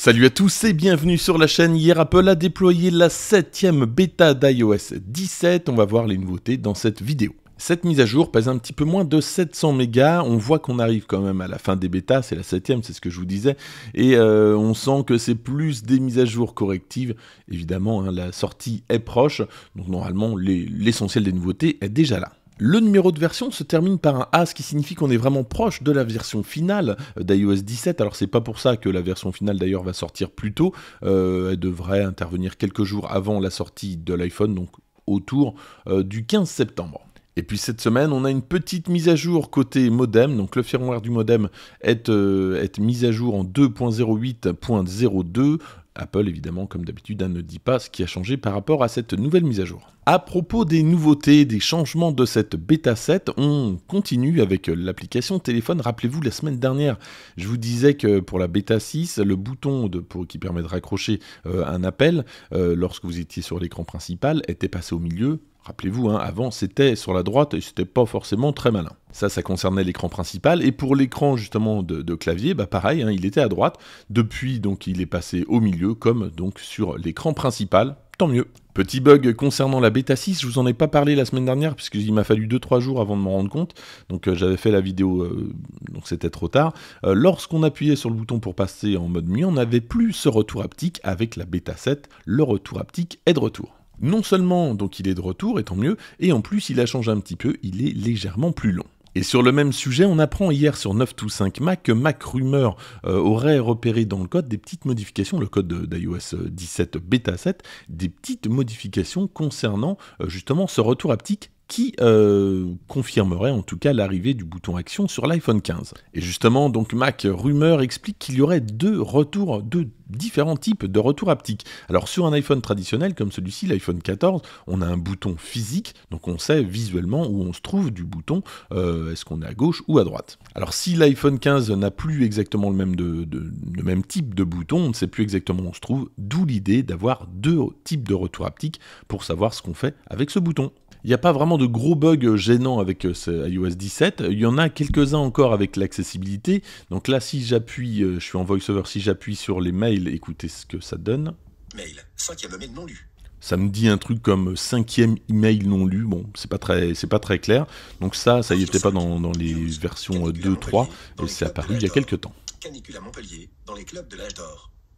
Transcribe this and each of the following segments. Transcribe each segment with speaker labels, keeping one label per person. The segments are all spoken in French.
Speaker 1: Salut à tous et bienvenue sur la chaîne. Hier, Apple a déployé la 7 septième bêta d'iOS 17. On va voir les nouveautés dans cette vidéo. Cette mise à jour pèse un petit peu moins de 700 mégas. On voit qu'on arrive quand même à la fin des bêtas, c'est la septième, c'est ce que je vous disais. Et euh, on sent que c'est plus des mises à jour correctives. Évidemment, hein, la sortie est proche, donc normalement l'essentiel des nouveautés est déjà là. Le numéro de version se termine par un A, ce qui signifie qu'on est vraiment proche de la version finale d'iOS 17. Alors c'est pas pour ça que la version finale d'ailleurs va sortir plus tôt. Euh, elle devrait intervenir quelques jours avant la sortie de l'iPhone, donc autour euh, du 15 septembre. Et puis cette semaine, on a une petite mise à jour côté modem. Donc le firmware du modem est, euh, est mis à jour en 2.08.02. Apple, évidemment, comme d'habitude, hein, ne dit pas ce qui a changé par rapport à cette nouvelle mise à jour. À propos des nouveautés, des changements de cette bêta 7, on continue avec l'application téléphone. Rappelez-vous, la semaine dernière, je vous disais que pour la bêta 6, le bouton de, qui permet de raccrocher euh, un appel euh, lorsque vous étiez sur l'écran principal était passé au milieu Rappelez-vous, hein, avant c'était sur la droite et c'était pas forcément très malin. Ça, ça concernait l'écran principal. Et pour l'écran justement de, clavier, bah pareil, hein, il était à droite. Depuis, donc, il est passé au milieu, comme donc sur l'écran principal. Tant mieux. Petit bug concernant la bêta 6, je vous en ai pas parlé la semaine dernière puisqu'il m'a fallu 2-3 jours avant de m'en rendre compte. Donc euh, j'avais fait la vidéo, euh, donc c'était trop tard. Euh, lorsqu'on appuyait sur le bouton pour passer en mode nuit, on n'avait plus ce retour haptique. Avec la bêta 7, le retour haptique est de retour. Non seulement donc il est de retour, et tant mieux, et en plus il a changé un petit peu, il est légèrement plus long. Et sur le même sujet, on apprend hier sur 925 Mac que Mac que euh, aurait repéré dans le code des petites modifications, le code d'iOS 17 euh, Beta 7, des petites modifications concernant euh, justement ce retour haptique qui euh, confirmerait en tout cas l'arrivée du bouton action sur l'iPhone 15. Et justement, donc Mac Rumeur explique qu'il y aurait deux retours, deux différents types de retours haptiques. Alors sur un iPhone traditionnel comme celui-ci, l'iPhone 14, on a un bouton physique, donc on sait visuellement où on se trouve du bouton, euh, est-ce qu'on est à gauche ou à droite. Alors si l'iPhone 15 n'a plus exactement le même, de, le même type de bouton, on ne sait plus exactement où on se trouve, d'où l'idée d'avoir deux types de retours haptiques pour savoir ce qu'on fait avec ce bouton il n'y a pas vraiment de gros bugs euh, gênants avec euh, iOS 17. Il y en a quelques-uns encore avec l'accessibilité. Donc là, si j'appuie, euh, je suis en voiceover, si j'appuie sur les mails, écoutez ce que ça donne. Mail, cinquième non lu. Ça me dit un truc comme cinquième email non lu. Bon, c'est pas très, c'est pas très clair. Donc ça, ça n'y était pas dans, les versions 2-3 et c'est apparu il y a quelques temps. Canicule à Montpellier, dans les clubs de l'âge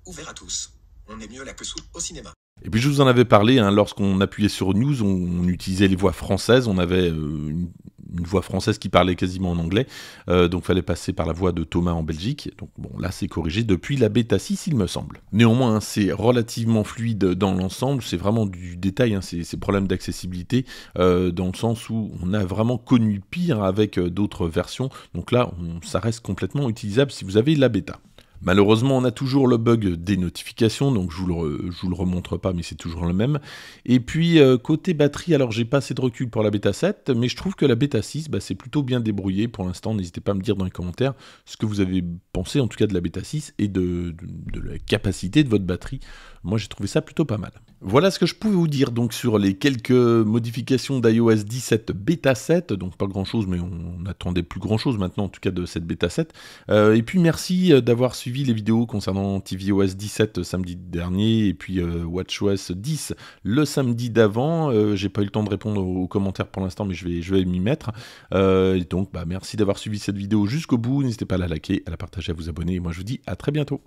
Speaker 1: ouvert à tous. On est mieux au cinéma. Et puis je vous en avais parlé, hein, lorsqu'on appuyait sur News, on, utilisait les voix françaises, on avait euh, une, voix française qui parlait quasiment en anglais, donc euh, donc fallait passer par la voix de Thomas en Belgique. Donc bon, là c'est corrigé depuis la bêta 6, il me semble. Néanmoins, hein, c'est relativement fluide dans l'ensemble, c'est vraiment du détail, hein, c'est ces, problèmes d'accessibilité, euh, dans le sens où on a vraiment connu pire avec d'autres versions, donc là ça reste complètement utilisable si vous avez la bêta. Malheureusement, on a toujours le bug des notifications, donc je vous le, vous le remontre pas, mais c'est toujours le même. Et puis, euh, côté batterie, alors j'ai pas assez de recul pour la bêta 7, mais je trouve que la bêta 6, bah, c'est plutôt bien débrouillé pour l'instant. N'hésitez pas à me dire dans les commentaires ce que vous avez pensé, en tout cas de la bêta 6 et de la capacité de votre batterie. Moi, j'ai trouvé ça plutôt pas mal. Voilà ce que je pouvais vous dire donc sur les quelques modifications d'iOS 17 bêta 7, donc pas grand chose mais on attendait plus grand chose maintenant en tout cas de cette bêta 7. Euh, et puis merci euh, d'avoir suivi les vidéos concernant tvOS 17 samedi dernier et puis euh, WatchOS 10 le samedi d'avant. J'ai pas eu le temps de répondre aux commentaires pour l'instant mais je vais, je vais m'y mettre. et donc bah, merci d'avoir suivi cette vidéo jusqu'au bout, n'hésitez pas à la liker, à la partager, à vous abonner et moi je vous dis à très bientôt.